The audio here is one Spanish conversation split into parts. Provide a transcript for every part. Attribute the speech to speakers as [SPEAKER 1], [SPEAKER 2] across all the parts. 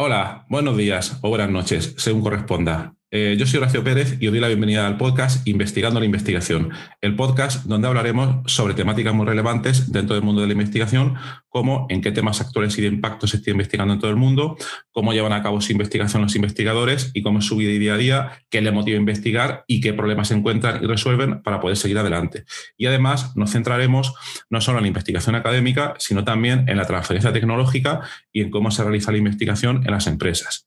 [SPEAKER 1] Hola, buenos días o buenas noches, según corresponda. Eh, yo soy Horacio Pérez y os doy la bienvenida al podcast Investigando la Investigación, el podcast donde hablaremos sobre temáticas muy relevantes dentro del mundo de la investigación, como en qué temas actuales y de impacto se está investigando en todo el mundo, cómo llevan a cabo su investigación los investigadores y cómo es su vida y día a día, qué le motiva a investigar y qué problemas se encuentran y resuelven para poder seguir adelante. Y además nos centraremos no solo en la investigación académica, sino también en la transferencia tecnológica y en cómo se realiza la investigación en las empresas.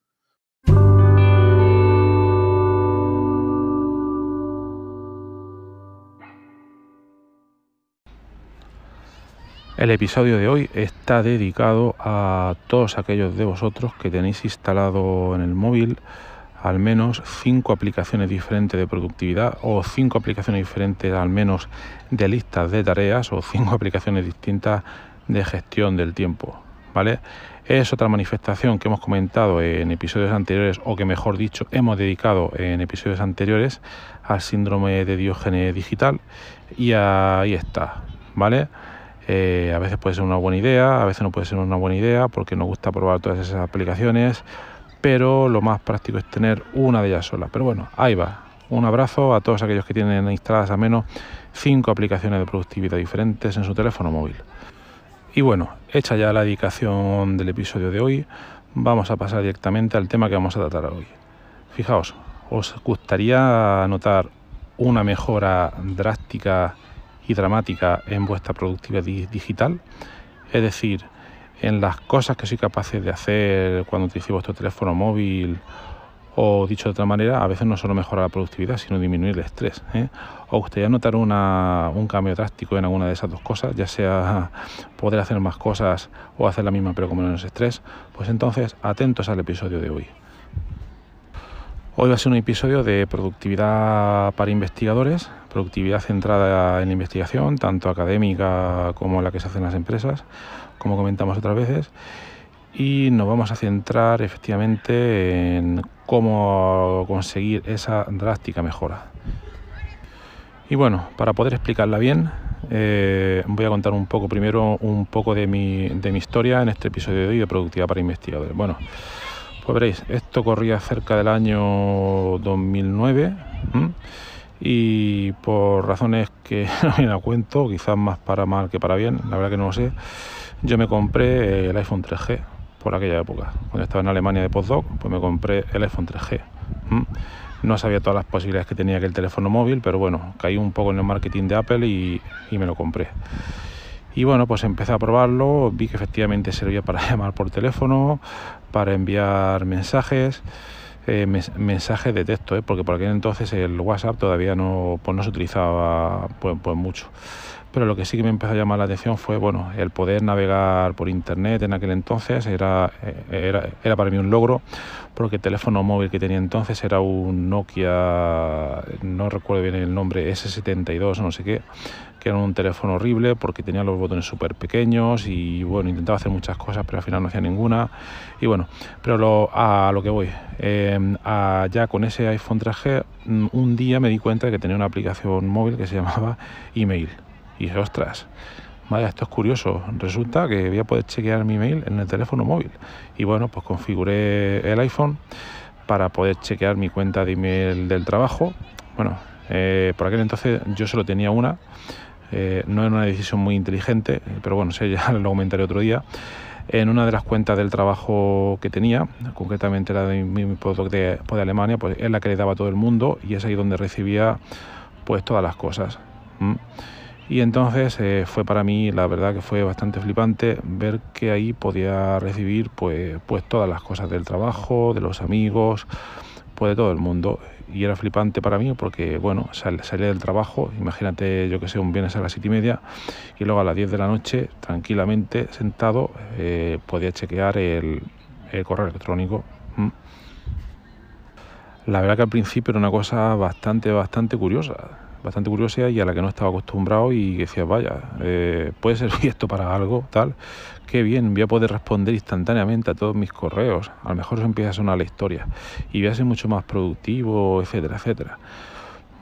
[SPEAKER 1] El episodio de hoy está dedicado a todos aquellos de vosotros que tenéis instalado en el móvil al menos cinco aplicaciones diferentes de productividad o cinco aplicaciones diferentes al menos de listas de tareas o cinco aplicaciones distintas de gestión del tiempo. ¿Vale? Es otra manifestación que hemos comentado en episodios anteriores, o que mejor dicho, hemos dedicado en episodios anteriores al síndrome de Diógenes digital. Y ahí está, ¿vale? Eh, a veces puede ser una buena idea, a veces no puede ser una buena idea porque nos gusta probar todas esas aplicaciones, pero lo más práctico es tener una de ellas sola. Pero bueno, ahí va. Un abrazo a todos aquellos que tienen instaladas al menos cinco aplicaciones de productividad diferentes en su teléfono móvil. Y bueno, hecha ya la dedicación del episodio de hoy, vamos a pasar directamente al tema que vamos a tratar hoy. Fijaos, ¿os gustaría notar una mejora drástica dramática en vuestra productividad digital, es decir, en las cosas que soy capaces de hacer cuando utilizo vuestro teléfono móvil o dicho de otra manera, a veces no solo mejora la productividad, sino disminuir el estrés. ¿eh? o ustedes gustaría notar un cambio drástico en alguna de esas dos cosas, ya sea poder hacer más cosas o hacer la misma pero con menos estrés? Pues entonces, atentos al episodio de hoy. Hoy va a ser un episodio de productividad para investigadores, productividad centrada en la investigación, tanto académica como la que se hace en las empresas, como comentamos otras veces. Y nos vamos a centrar efectivamente en cómo conseguir esa drástica mejora. Y bueno, para poder explicarla bien, eh, voy a contar un poco primero un poco de mi, de mi historia en este episodio de hoy de Productividad para Investigadores. Bueno, pues veréis, Esto corría cerca del año 2009 y por razones que no me la cuento, quizás más para mal que para bien, la verdad que no lo sé, yo me compré el iPhone 3G por aquella época. Cuando estaba en Alemania de postdoc, pues me compré el iPhone 3G. No sabía todas las posibilidades que tenía aquel teléfono móvil, pero bueno, caí un poco en el marketing de Apple y, y me lo compré. Y bueno, pues empecé a probarlo, vi que efectivamente servía para llamar por teléfono, para enviar mensajes, eh, mensajes de texto, eh, porque por aquel entonces el WhatsApp todavía no, pues se utilizaba pues, pues mucho pero lo que sí que me empezó a llamar la atención fue bueno el poder navegar por internet en aquel entonces era, eh, era, para mí un logro porque el teléfono móvil que tenía entonces era un Nokia no recuerdo bien el nombre S72 no sé qué que era un teléfono horrible porque tenía los botones súper pequeños y bueno intentaba hacer muchas cosas pero al final no hacía ninguna y bueno pero lo, a lo que voy em, ya con ese iPhone 3G mm, un día me di cuenta de que tenía una aplicación móvil que se llamaba email y ostras, vaya, esto es curioso. Resulta que voy a poder chequear mi mail en el teléfono móvil. Y bueno, pues configuré el iPhone para poder chequear mi cuenta de email del trabajo. Bueno, eh, por aquel entonces yo solo tenía una. Eh, no era una decisión muy inteligente, pero bueno, sé, ya lo comentaré otro día. En una de las cuentas del trabajo que tenía, concretamente la de mi de, pues, de Alemania, pues es la que le daba a todo el mundo y es ahí donde recibía pues todas las cosas. Y entonces eh, fue para mí, la verdad que fue bastante flipante ver que ahí podía recibir pues, pues, todas las cosas del trabajo, de los amigos, pues de todo el mundo. Y era flipante para mí porque, bueno, salía del trabajo, imagínate, yo que sé, un viernes a las siete y media y luego a las 10 de la noche, tranquilamente, sentado, eh, podía chequear el, correo electrónico. Mm. La verdad que al principio era una cosa bastante, bastante curiosa bastante curiosa y a la que no estaba acostumbrado y decía, vaya, eh, puede servir esto para algo, tal, qué bien, voy a poder responder instantáneamente a todos mis correos, a lo mejor eso empieza a sonar la historia y voy a ser mucho más productivo, etcétera, etcétera.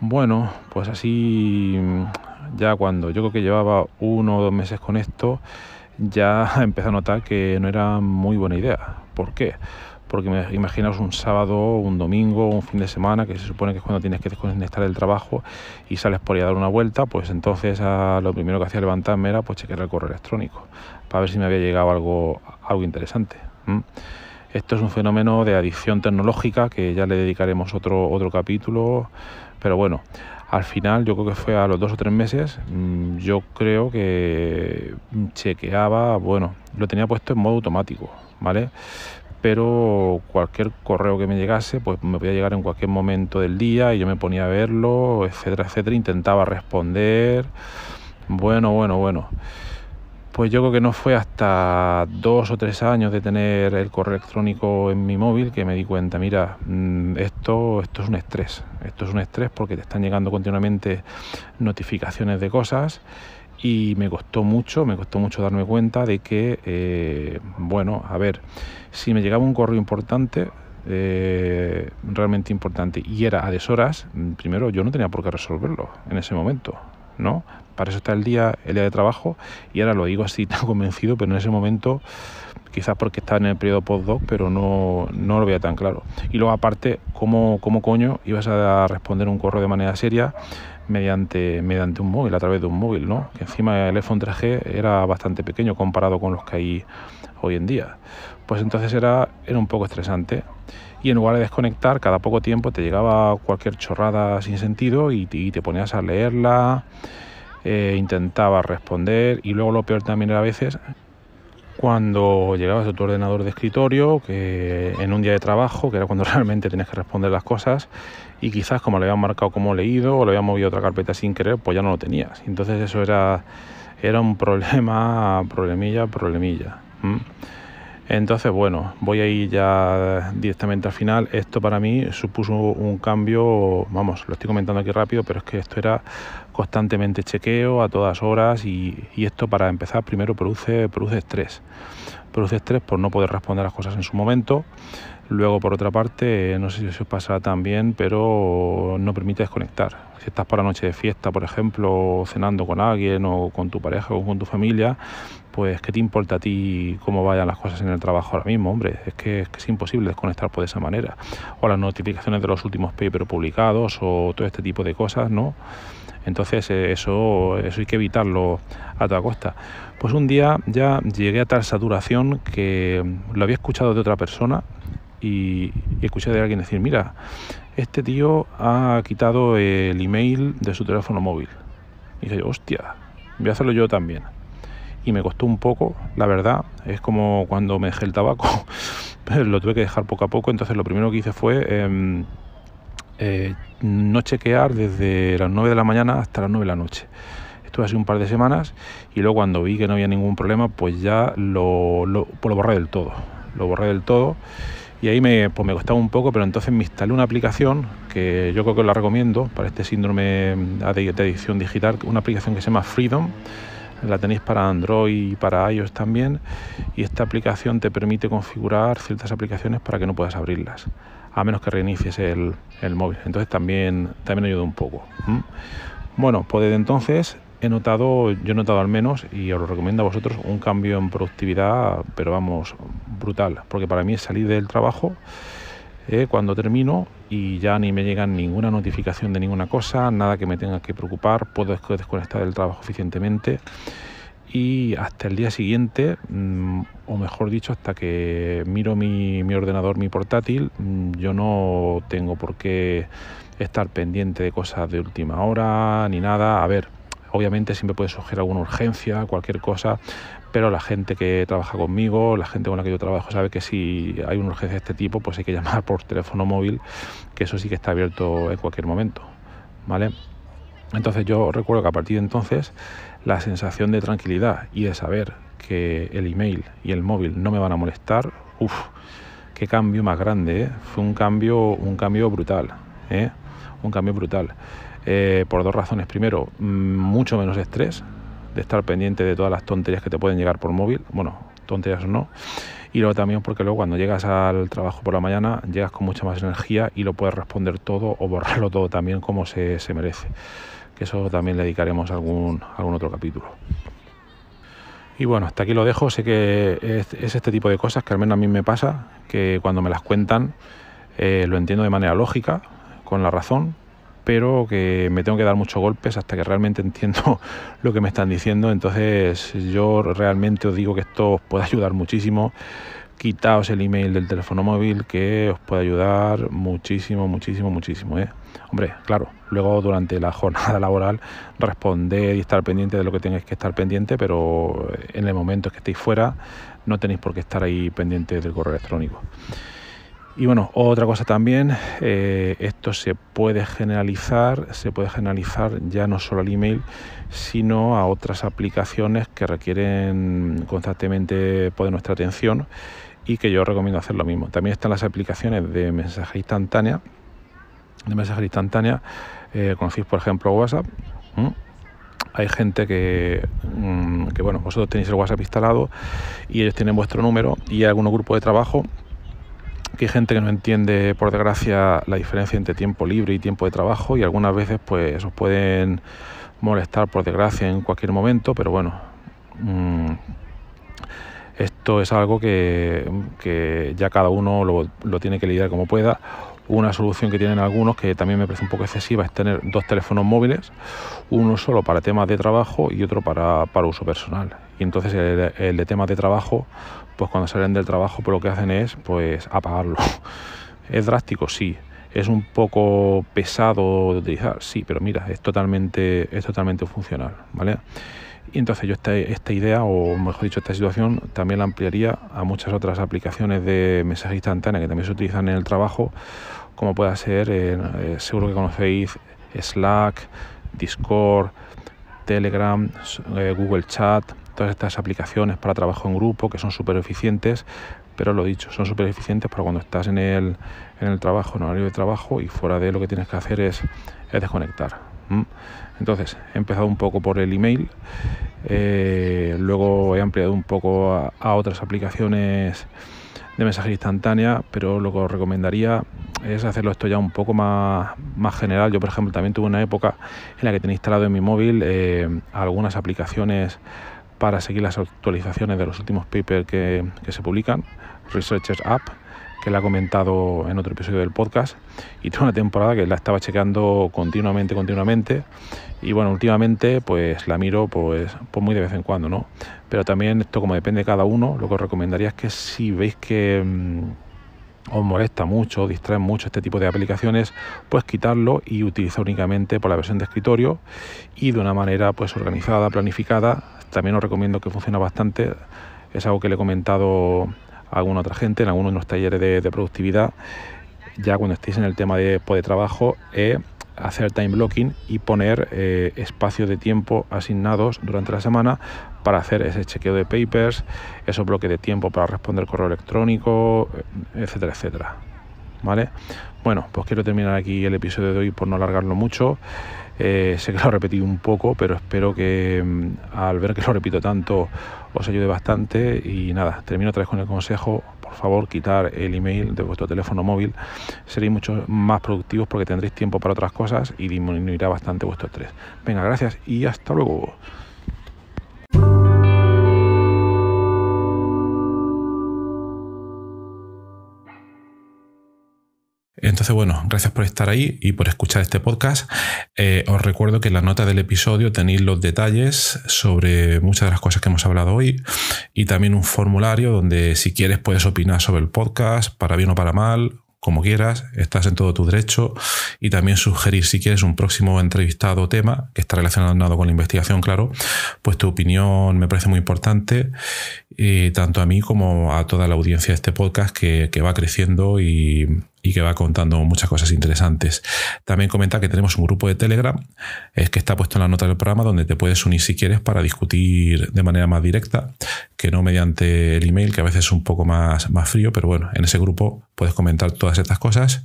[SPEAKER 1] Bueno, pues así ya cuando yo creo que llevaba uno o dos meses con esto, ya empecé a notar que no era muy buena idea. ¿Por qué? porque imaginaos un sábado, un domingo, un fin de semana, que se supone que es cuando tienes que desconectar el trabajo y sales por ahí a dar una vuelta, pues entonces ah, lo primero que hacía levantarme era pues chequear el correo electrónico, para ver si me había llegado algo, algo interesante. Esto es un fenómeno de adicción tecnológica que ya le dedicaremos otro, otro capítulo, pero bueno, al final yo creo que fue a los dos o tres meses, mm, yo creo que chequeaba, bueno, lo tenía puesto en modo automático, ¿vale? pero cualquier correo que me llegase, pues me podía llegar en cualquier momento del día y yo me ponía a verlo, etcétera, etcétera, intentaba responder. Bueno, bueno, bueno. Pues yo creo que no fue hasta dos o tres años de tener el correo electrónico en mi móvil que me di cuenta, mira, mm, esto, esto es un estrés, esto es un estrés porque te están llegando continuamente notificaciones de cosas y me costó mucho, me costó mucho darme cuenta de que, eh, bueno, a ver, si me llegaba un correo importante, eh, realmente importante, y era a deshoras, primero yo no tenía por qué resolverlo en ese momento, ¿no? Para eso está el día, el día de trabajo, y ahora lo digo así tan convencido, pero en ese momento, quizás porque estaba en el periodo postdoc, pero no, lo veía tan claro. Y luego aparte, ¿cómo, cómo coño ibas a responder un correo de manera seria? mediante, mediante un móvil, a través de un móvil, ¿no? Que encima el iPhone 3G era bastante pequeño comparado con los que hay hoy en día. Pues entonces era, era un poco estresante. Y en lugar de desconectar, cada poco tiempo te llegaba cualquier chorrada sin sentido y, te ponías a leerla, eh, intentabas responder. Y luego lo peor también era a veces cuando llegabas a tu ordenador de escritorio, que en un día de trabajo, que era cuando realmente tenías que responder las cosas, y quizás como lo habían marcado como leído o lo habían movido otra carpeta sin querer, pues ya no lo tenías. Entonces eso era, era un problema, problemilla, problemilla. Entonces, bueno, voy a ir ya directamente al final. Esto para mí supuso un cambio, vamos, lo estoy comentando aquí rápido, pero es que esto era constantemente chequeo a todas horas y, esto para empezar primero produce, produce estrés produce estrés por no poder responder a las cosas en su momento. Luego, por otra parte, no sé si os pasará también, pero no permite desconectar. Si estás para noche de fiesta, por ejemplo, cenando con alguien o con tu pareja o con tu familia, pues ¿qué te importa a ti cómo vayan las cosas en el trabajo ahora mismo? Hombre, es que es, imposible desconectar por esa manera. O las notificaciones de los últimos papers publicados o todo este tipo de cosas, ¿no? Entonces eh, eso, eso hay que evitarlo a toda costa. Pues un día ya llegué a tal saturación que lo había escuchado de otra persona y, escuché de alguien decir, mira, este tío ha quitado el email de su teléfono móvil. Y dije, hostia, voy a hacerlo yo también. Y me costó un poco, la verdad, es como cuando me dejé el tabaco, lo tuve que dejar poco a poco, entonces lo primero que hice fue... Em, eh, no chequear desde las 9 de la mañana hasta las 9 de la noche. Estuve así un par de semanas y luego cuando vi que no había ningún problema, pues ya pues lo, borré del todo. Lo borré del todo y ahí me, pues me costaba un poco, pero entonces me instalé una aplicación que yo creo que la recomiendo para este síndrome de edición digital, una aplicación que se llama Freedom la tenéis para Android y para iOS también y esta aplicación te permite configurar ciertas aplicaciones para que no puedas abrirlas a menos que reinicies el, móvil. Entonces también, también ayuda un poco. Bueno, pues desde entonces he notado, yo he notado al menos, y os lo recomiendo a vosotros, un cambio en productividad, pero vamos, brutal, porque para mí es salir del trabajo eh, cuando termino y ya ni me llegan ninguna notificación de ninguna cosa, nada que me tenga que preocupar, puedo desconectar del trabajo eficientemente y hasta el día siguiente, mm, o mejor dicho, hasta que miro mi, ordenador, mi portátil, mm, yo no tengo por qué estar pendiente de cosas de última hora ni nada. A ver, obviamente siempre puede surgir alguna urgencia, cualquier cosa, pero la gente que trabaja conmigo, la gente con la que yo trabajo, sabe que si hay una urgencia de este tipo, pues hay que llamar por teléfono móvil, que eso sí que está abierto en cualquier momento, ¿vale? Entonces yo recuerdo que a partir de entonces la sensación de tranquilidad y de saber que el email y el móvil no me van a molestar, uff, qué cambio más grande, ¿eh? fue un cambio, un cambio brutal, ¿eh? un cambio brutal. Eh, por dos razones. Primero, mm, mucho menos estrés de estar pendiente de todas las tonterías que te pueden llegar por móvil, bueno, tonterías no. Y luego también porque luego cuando llegas al trabajo por la mañana llegas con mucha más energía y lo puedes responder todo o borrarlo todo también como se merece que eso también le dedicaremos algún, algún otro capítulo. Y bueno, hasta aquí lo dejo. Sé que es, este tipo de cosas que al menos a mí me pasa, que cuando me las cuentan eh, lo entiendo de manera lógica, con la razón, pero que me tengo que dar muchos golpes hasta que realmente entiendo lo que me están diciendo. Entonces yo realmente os digo que esto os puede ayudar muchísimo. Quitaos el email del teléfono móvil que os puede ayudar muchísimo, muchísimo, muchísimo. ¿eh? Hombre, claro, luego durante la jornada laboral responder y estar pendiente de lo que tenéis que estar pendiente, pero en el momento que estéis fuera no tenéis por qué estar ahí pendiente del correo electrónico. Y bueno, otra cosa también, eh, esto se puede generalizar, se puede generalizar ya no solo al email, sino a otras aplicaciones que requieren constantemente pues, nuestra atención y que yo recomiendo hacer lo mismo. También están las aplicaciones de mensaje instantánea, de mensajería instantánea. Eh, conocéis, por ejemplo, WhatsApp. Hay gente mm, que, bueno, vosotros tenéis el WhatsApp instalado y ellos tienen vuestro número y hay algunos grupos de trabajo que hay gente que no entiende, por desgracia, la diferencia entre tiempo libre y tiempo de trabajo y algunas veces pues os pueden molestar, por desgracia, en cualquier momento, pero bueno, mm, esto es algo que, ya cada uno lo, lo tiene que lidiar como pueda una solución que tienen algunos, que también me parece un poco excesiva, es tener dos teléfonos móviles, uno solo para temas de trabajo y otro para, para uso personal. Y entonces el, de temas de trabajo, pues cuando salen del trabajo, pues lo que hacen es pues apagarlo. ¿Es drástico? Sí. ¿Es un poco pesado de utilizar? Sí, pero mira, es totalmente, es totalmente funcional, ¿vale? Y entonces yo esta, esta idea, o mejor dicho, esta situación, también la ampliaría a muchas otras aplicaciones de mensaje instantánea que también se utilizan en el trabajo, como pueda ser, eh, eh, seguro que conocéis Slack, Discord, Telegram, eh, Google Chat, todas estas aplicaciones para trabajo en grupo que son súper eficientes, pero lo dicho, son súper eficientes para cuando estás en el, en el trabajo, en horario de trabajo y fuera de lo que tienes que hacer es desconectar. Mm. Entonces, he empezado un poco por el email, eh, luego he ampliado un poco a, otras aplicaciones de mensaje instantánea, pero lo que os recomendaría es hacerlo esto ya un poco más, general. Yo, por ejemplo, también tuve una época en la que tenía instalado en mi móvil eh, algunas aplicaciones para seguir las actualizaciones de los últimos papers que, que se publican, Researchers App, que la ha comentado en otro episodio del podcast, y toda una temporada que la estaba chequeando continuamente, continuamente, y bueno, últimamente pues la miro pues, pues, muy de vez en cuando, ¿no? Pero también esto como depende de cada uno, lo que os recomendaría es que si veis que... Mm, os molesta mucho, os distraen mucho este tipo de aplicaciones, pues quitarlo y utilizar únicamente por pues, la versión de escritorio y de una manera pues organizada, planificada. También os recomiendo que funciona bastante. Es algo que le he comentado alguna otra gente, en algunos de los talleres de, productividad, ya cuando estéis en el tema de, poder pues, trabajo, eh, hacer time blocking y poner eh, espacios de tiempo asignados durante la semana para hacer ese chequeo de papers, esos bloques de tiempo para responder correo electrónico, eh, etcétera, etcétera. ¿Vale? Bueno, pues quiero terminar aquí el episodio de hoy por no alargarlo mucho. Eh, sé que lo he repetido un poco, pero espero que mm, al ver que lo repito tanto os ayude bastante y nada, termino otra vez con el consejo, por favor quitar el email de vuestro teléfono móvil, seréis mucho más productivos porque tendréis tiempo para otras cosas y disminuirá bastante vuestro estrés. Venga, gracias y hasta luego. Entonces, bueno, gracias por estar ahí y por escuchar este podcast. Eh, os recuerdo que en la nota del episodio tenéis los detalles sobre muchas de las cosas que hemos hablado hoy y también un formulario donde si quieres puedes opinar sobre el podcast, para bien o para mal, como quieras, estás en todo tu derecho y también sugerir si quieres un próximo entrevistado o tema que está relacionado con la investigación, claro, pues tu opinión me parece muy importante, eh, tanto a mí como a toda la audiencia de este podcast que va creciendo y, y que va contando muchas cosas interesantes. También comentar que tenemos un grupo de Telegram es eh, que está puesto en la nota del programa donde te puedes unir si quieres para discutir de manera más directa, que no mediante el email, que a veces es un poco más, más frío, pero bueno, en ese grupo puedes comentar todas estas cosas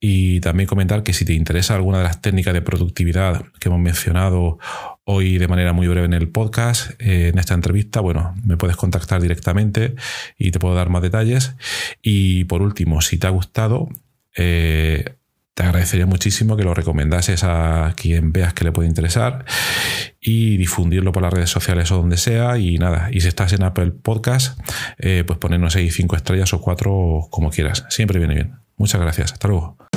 [SPEAKER 1] y también comentar que si te interesa alguna de las técnicas de productividad que hemos mencionado hoy de manera muy breve en el podcast, eh, en esta entrevista, bueno, me puedes contactar directamente y te puedo dar más detalles. Y por último, si te ha gustado, eh, te agradecería muchísimo que lo recomendases a quien veas que le puede interesar y difundirlo por las redes sociales o donde sea. Y nada, y si estás en Apple Podcast, eh, pues ponernos ahí cinco estrellas o cuatro, como quieras. Siempre viene bien. Muchas gracias. Hasta luego.